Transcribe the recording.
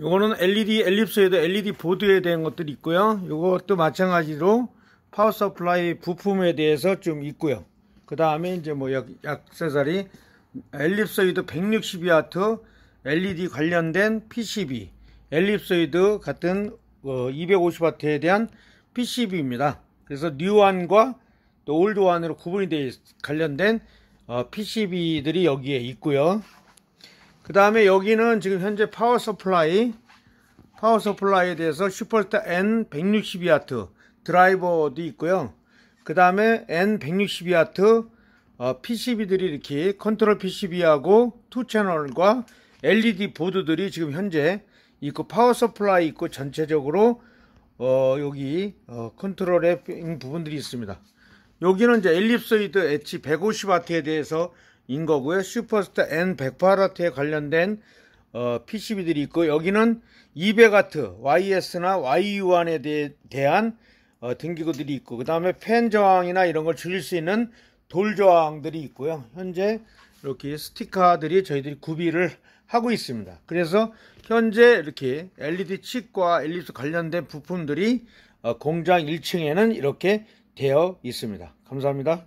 요거는 LED 엘립스에도 LED 보드에 대한 것들이 있고요. 요것도 마찬가지로 파워 서플라이 부품에 대해서 좀 있고요. 그 다음에 이제 뭐 약, 약세사리 엘립소이드 160W LED 관련된 PCB 엘립소이드 같은 250W에 어, 대한 PCB입니다. 그래서 뉴안과 또올드안으로 구분이 되어 관련된 PCB들이 어, 여기에 있고요. 그 다음에 여기는 지금 현재 파워 서플라이 파워 서플라이에 대해서 슈퍼스타 N 162W 드라이버도 있고요 그 다음에 N 162W 어, PCB들이 이렇게 컨트롤 PCB하고 투 채널과 LED 보드들이 지금 현재 있고 파워 서플라이 있고 전체적으로 어, 여기 어, 컨트롤의 부분들이 있습니다. 여기는 이제 엘립소이드 H 150W에 대해서 인 거고요. 슈퍼스타 N 1 0 8트에 관련된 어, PCB들이 있고 여기는 2 0 0트 YS나 YU1에 대, 대한 어, 등기구들이 있고 그 다음에 팬 저항이나 이런 걸 줄일 수 있는 돌 저항들이 있고요. 현재 이렇게 스티커들이 저희들이 구비를 하고 있습니다. 그래서 현재 이렇게 LED 칩과 LED 관련된 부품들이 어, 공장 1층에는 이렇게 되어 있습니다. 감사합니다.